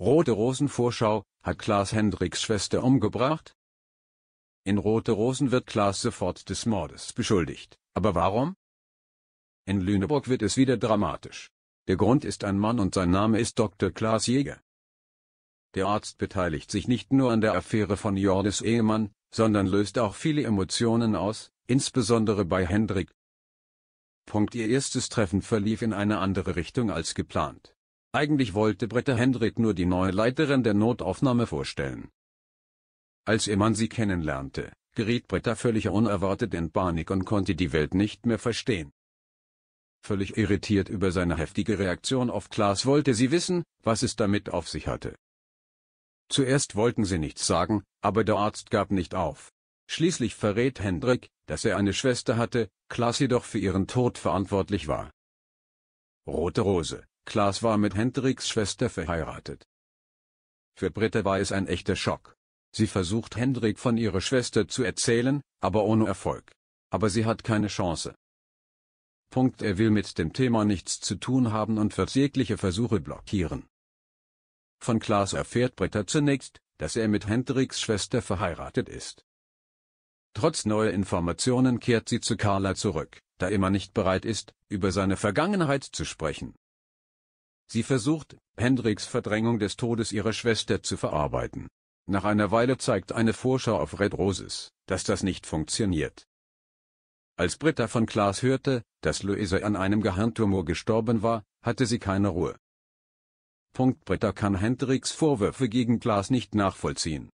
Rote Rosen Vorschau, hat Klaas Hendricks Schwester umgebracht? In Rote Rosen wird Klaas sofort des Mordes beschuldigt, aber warum? In Lüneburg wird es wieder dramatisch. Der Grund ist ein Mann und sein Name ist Dr. Klaas Jäger. Der Arzt beteiligt sich nicht nur an der Affäre von Jordis Ehemann, sondern löst auch viele Emotionen aus, insbesondere bei Hendrik. Punkt ihr erstes Treffen verlief in eine andere Richtung als geplant. Eigentlich wollte Britta Hendrik nur die neue Leiterin der Notaufnahme vorstellen. Als ihr Mann sie kennenlernte, geriet Britta völlig unerwartet in Panik und konnte die Welt nicht mehr verstehen. Völlig irritiert über seine heftige Reaktion auf Klaas wollte sie wissen, was es damit auf sich hatte. Zuerst wollten sie nichts sagen, aber der Arzt gab nicht auf. Schließlich verrät Hendrik, dass er eine Schwester hatte, Klaas jedoch für ihren Tod verantwortlich war. Rote Rose Klaas war mit Hendriks Schwester verheiratet. Für Britta war es ein echter Schock. Sie versucht Hendrik von ihrer Schwester zu erzählen, aber ohne Erfolg. Aber sie hat keine Chance. Punkt er will mit dem Thema nichts zu tun haben und wird jegliche Versuche blockieren. Von Klaas erfährt Britta zunächst, dass er mit Hendriks Schwester verheiratet ist. Trotz neuer Informationen kehrt sie zu Carla zurück, da immer nicht bereit ist, über seine Vergangenheit zu sprechen. Sie versucht, Hendricks Verdrängung des Todes ihrer Schwester zu verarbeiten. Nach einer Weile zeigt eine Vorschau auf Red Roses, dass das nicht funktioniert. Als Britta von Klaas hörte, dass Luisa an einem Gehirntumor gestorben war, hatte sie keine Ruhe. Punkt Britta kann Hendricks Vorwürfe gegen Klaas nicht nachvollziehen.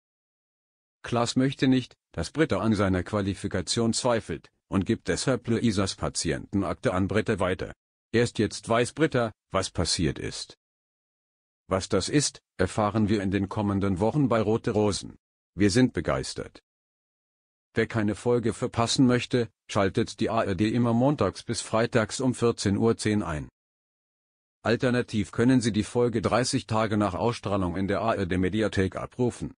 Klaas möchte nicht, dass Britta an seiner Qualifikation zweifelt, und gibt deshalb Luisas Patientenakte an Britta weiter. Erst jetzt weiß Britta, was passiert ist. Was das ist, erfahren wir in den kommenden Wochen bei Rote Rosen. Wir sind begeistert. Wer keine Folge verpassen möchte, schaltet die ARD immer montags bis freitags um 14.10 Uhr ein. Alternativ können Sie die Folge 30 Tage nach Ausstrahlung in der ARD Mediathek abrufen.